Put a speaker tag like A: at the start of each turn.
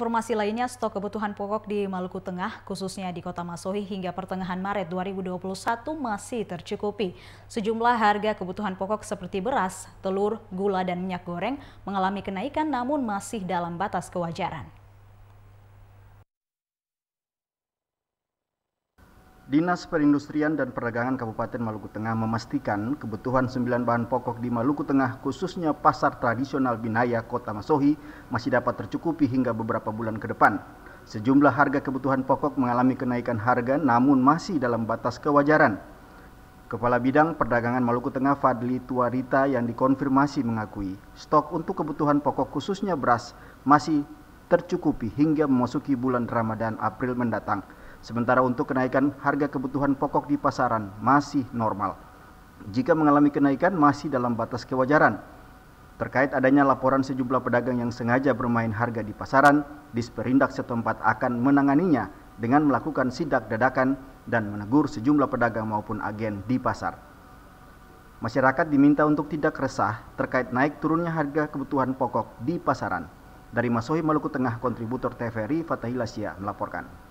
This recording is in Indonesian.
A: Informasi lainnya, stok kebutuhan pokok di Maluku Tengah, khususnya di Kota Masohi hingga pertengahan Maret 2021 masih tercukupi. Sejumlah harga kebutuhan pokok seperti beras, telur, gula, dan minyak goreng mengalami kenaikan namun masih dalam batas kewajaran.
B: Dinas Perindustrian dan Perdagangan Kabupaten Maluku Tengah memastikan kebutuhan sembilan bahan pokok di Maluku Tengah khususnya pasar tradisional Binaya Kota Masohi masih dapat tercukupi hingga beberapa bulan ke depan. Sejumlah harga kebutuhan pokok mengalami kenaikan harga namun masih dalam batas kewajaran. Kepala Bidang Perdagangan Maluku Tengah Fadli Tuarita yang dikonfirmasi mengakui stok untuk kebutuhan pokok khususnya beras masih tercukupi hingga memasuki bulan Ramadan April mendatang. Sementara untuk kenaikan harga kebutuhan pokok di pasaran masih normal. Jika mengalami kenaikan masih dalam batas kewajaran. Terkait adanya laporan sejumlah pedagang yang sengaja bermain harga di pasaran, Disperindak setempat akan menanganinya dengan melakukan sidak dadakan dan menegur sejumlah pedagang maupun agen di pasar. Masyarakat diminta untuk tidak resah terkait naik turunnya harga kebutuhan pokok di pasaran. Dari Masohi, Maluku Tengah, kontributor TVRI Fatahila Sia melaporkan.